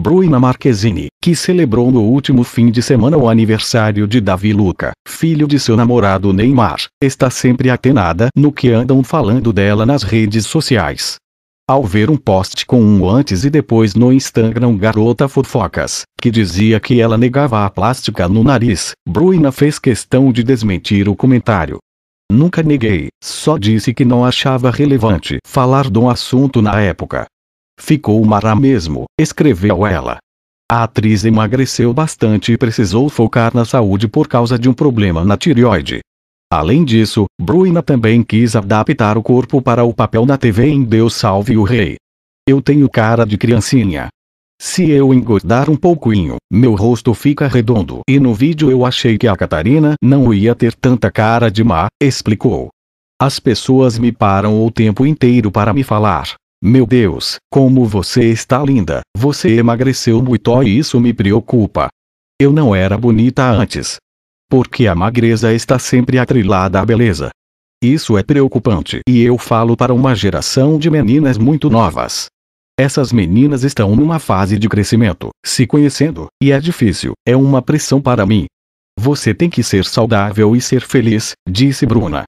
Bruna Marquezine, que celebrou no último fim de semana o aniversário de Davi Luca, filho de seu namorado Neymar, está sempre atenada no que andam falando dela nas redes sociais. Ao ver um post com um antes e depois no Instagram Garota Fofocas, que dizia que ela negava a plástica no nariz, Bruna fez questão de desmentir o comentário. Nunca neguei, só disse que não achava relevante falar do assunto na época, Ficou mara mesmo, escreveu ela. A atriz emagreceu bastante e precisou focar na saúde por causa de um problema na tireoide. Além disso, Bruna também quis adaptar o corpo para o papel na TV em Deus Salve o Rei. Eu tenho cara de criancinha. Se eu engordar um pouquinho, meu rosto fica redondo. E no vídeo eu achei que a Catarina não ia ter tanta cara de má, explicou. As pessoas me param o tempo inteiro para me falar. Meu Deus, como você está linda, você emagreceu muito e isso me preocupa. Eu não era bonita antes. Porque a magreza está sempre atrilada à beleza. Isso é preocupante e eu falo para uma geração de meninas muito novas. Essas meninas estão numa fase de crescimento, se conhecendo, e é difícil, é uma pressão para mim. Você tem que ser saudável e ser feliz, disse Bruna.